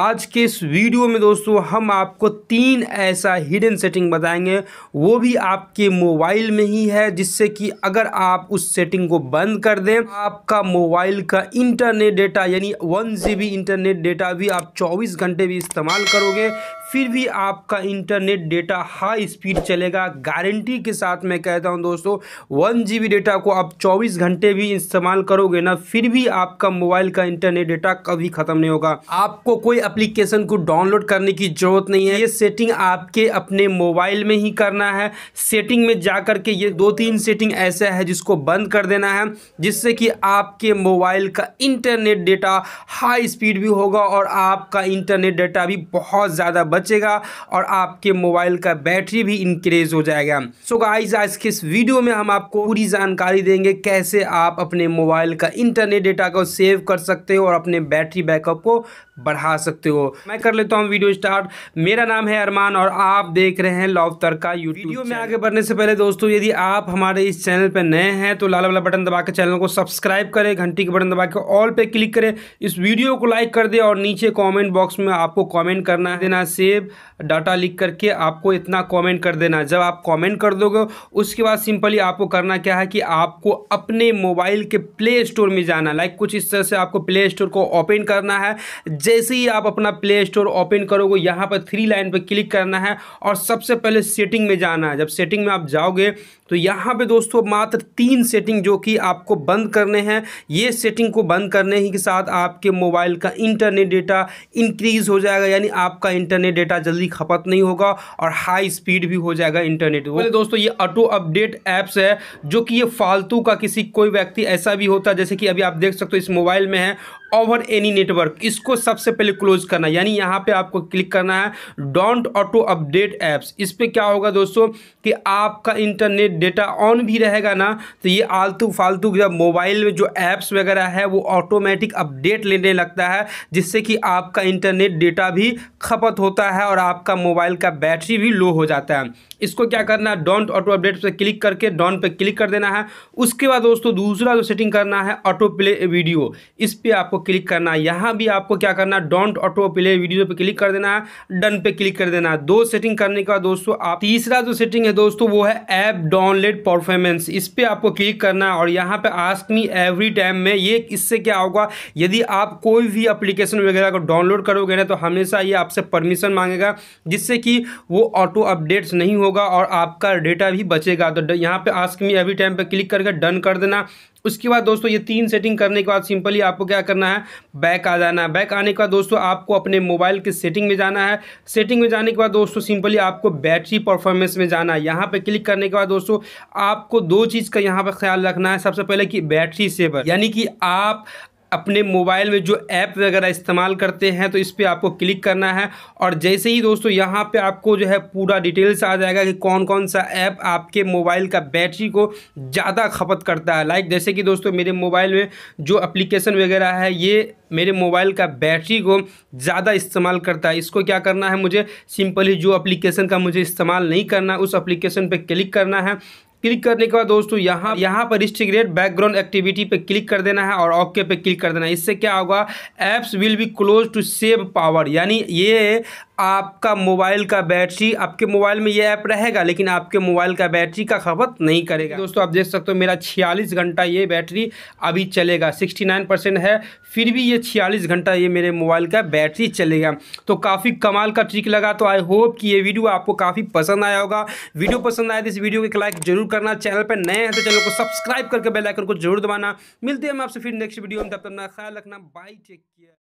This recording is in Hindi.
आज के इस वीडियो में दोस्तों हम आपको तीन ऐसा हिडन सेटिंग बताएंगे वो भी आपके मोबाइल में ही है जिससे कि अगर आप उस सेटिंग को बंद कर दें आपका मोबाइल का इंटरनेट डेटा यानी वन जी इंटरनेट डेटा भी आप 24 घंटे भी इस्तेमाल करोगे फिर भी आपका इंटरनेट डेटा हाई स्पीड चलेगा गारंटी के साथ मैं कहता हूं दोस्तों वन जी डेटा को आप 24 घंटे भी इस्तेमाल करोगे ना फिर भी आपका मोबाइल का इंटरनेट डेटा कभी ख़त्म नहीं होगा आपको कोई एप्लीकेशन को डाउनलोड करने की ज़रूरत नहीं है ये सेटिंग आपके अपने मोबाइल में ही करना है सेटिंग में जा कर के ये दो तीन सेटिंग ऐसा है जिसको बंद कर देना है जिससे कि आपके मोबाइल का इंटरनेट डेटा हाई स्पीड भी होगा और आपका इंटरनेट डेटा भी बहुत ज़्यादा बचेगा और आपके मोबाइल का बैटरी भी इंक्रीज हो जाएगा सो so गाइस आज के इस वीडियो में हम आपको पूरी जानकारी देंगे कैसे आप अपने मोबाइल का इंटरनेट डेटा को सेव कर सकते हो और अपने बैटरी बैकअप को बढ़ा सकते सकते हो मैं कर लेता हूँ वीडियो स्टार्ट मेरा नाम है अरमान और आप देख रहे हैं लव तरका यूट्यूब में आगे बढ़ने से पहले दोस्तों यदि आप हमारे इस चैनल पर नए हैं तो लाल वाला बटन दबा के चैनल को सब्सक्राइब करें घंटी के बटन दबा के ऑल पे क्लिक करें इस वीडियो को लाइक कर दे और नीचे कॉमेंट बॉक्स में आपको कॉमेंट करना है देना सेव डाटा लिख करके आपको इतना कॉमेंट कर देना जब आप कॉमेंट कर दोगे उसके बाद सिंपली आपको करना क्या है कि आपको अपने मोबाइल के प्ले स्टोर में जाना लाइक कुछ इस तरह से आपको प्ले स्टोर को ओपन करना है जैसे ही आप अपना प्ले स्टोर ओपन करोगे यहाँ पर थ्री लाइन पर क्लिक करना है और सबसे पहले सेटिंग में जाना है जब सेटिंग में आप जाओगे तो यहाँ पे दोस्तों मात्र तीन सेटिंग जो कि आपको बंद करने हैं ये सेटिंग को बंद करने ही के साथ आपके मोबाइल का इंटरनेट डेटा इंक्रीज़ हो जाएगा यानी आपका इंटरनेट डेटा जल्दी खपत नहीं होगा और हाई स्पीड भी हो जाएगा इंटरनेट बोले दोस्तों ये ऑटो अपडेट ऐप्स है जो कि ये फालतू का किसी कोई व्यक्ति ऐसा भी होता है जैसे कि अभी आप देख सकते हो इस मोबाइल में है ओवर एनी नेटवर्क इसको सबसे पहले क्लोज करना यानी यहाँ पे आपको क्लिक करना है डोंट ऑटो अपडेट ऐप्स इस पर क्या होगा दोस्तों कि आपका इंटरनेट डेटा ऑन भी रहेगा ना तो ये आलतू फालतू जब मोबाइल में जो ऐप्स वगैरह है वो ऑटोमेटिक अपडेट लेने लगता है जिससे कि आपका इंटरनेट डेटा भी खपत होता है और आपका मोबाइल का बैटरी भी लो हो जाता है इसको क्या करना है डोंट ऑटो अपडेट पर क्लिक करके डॉन पर क्लिक कर देना है उसके बाद दोस्तों दूसरा जो सेटिंग करना है ऑटो प्ले वीडियो इस पर आपको क्लिक करना है यहाँ भी आपको क्या करना डोंट ऑटो प्ले वीडियो पे क्लिक कर देना है डन पे क्लिक कर देना है दो सेटिंग करने का दोस्तों आप तीसरा जो सेटिंग है दोस्तों वो है ऐप डाउनलोड परफॉर्मेंस इस पर आपको क्लिक करना है और यहाँ पे आस्क मी एवरी टाइम में ये इससे क्या होगा यदि आप कोई भी अप्लीकेशन वगैरह को डाउनलोड करोगे ना तो हमेशा ये आपसे परमिशन मांगेगा जिससे कि वो ऑटो अपडेट्स नहीं होगा और आपका डेटा भी बचेगा तो यहाँ पे आस्क मी एवरी टाइम पर क्लिक करके डन कर देना उसके बाद दोस्तों ये तीन सेटिंग करने के बाद सिंपली आपको क्या करना है बैक आ जाना है बैक आने के बाद दोस्तों आपको अपने मोबाइल के सेटिंग में जाना है सेटिंग में जाने के बाद दोस्तों सिंपली आपको बैटरी परफॉर्मेंस में जाना है यहाँ पे क्लिक करने के बाद दोस्तों आपको दो चीज़ का यहाँ पर ख्याल रखना है सबसे पहले कि बैटरी सेवर यानी कि आप अपने मोबाइल में जो ऐप वगैरह इस्तेमाल करते हैं तो इस पर आपको क्लिक करना है और जैसे ही दोस्तों यहाँ पे आपको जो है पूरा डिटेल्स आ जाएगा कि कौन कौन सा ऐप आपके मोबाइल का बैटरी को ज़्यादा खपत करता है लाइक जैसे कि दोस्तों मेरे मोबाइल में जो एप्लीकेशन वगैरह है ये मेरे मोबाइल का बैटरी को ज़्यादा इस्तेमाल करता है इसको क्या करना है मुझे सिंपली जो अप्लीकेशन का मुझे इस्तेमाल नहीं करना उस अप्लीकेशन पर क्लिक करना है क्लिक करने के बाद दोस्तों यहाँ यहाँ पर इंस्टीग्रेट बैकग्राउंड एक्टिविटी पे क्लिक कर देना है और ओके पे क्लिक कर देना है इससे क्या होगा apps will be close to save power यानी ये आपका मोबाइल का बैटरी आपके मोबाइल में ये ऐप रहेगा लेकिन आपके मोबाइल का बैटरी का खपत नहीं करेगा दोस्तों आप देख सकते हो मेरा छियालीस घंटा ये बैटरी अभी चलेगा सिक्सटी नाइन परसेंट है फिर भी ये छियालीस घंटा ये मेरे मोबाइल का बैटरी चलेगा तो काफ़ी कमाल का ट्रिक लगा तो आई होप कि ये वीडियो आपको काफ़ी पसंद आया होगा वीडियो पसंद आया तो इस वीडियो को लाइक जरूर करना चैनल पर नए हैं तो चैनल को सब्सक्राइब करके बेलाइकन को जरूर दबाना मिलते हैं हम आपसे फिर नेक्स्ट वीडियो में तब तक अपना ख्याल रखना बाई टेक केयर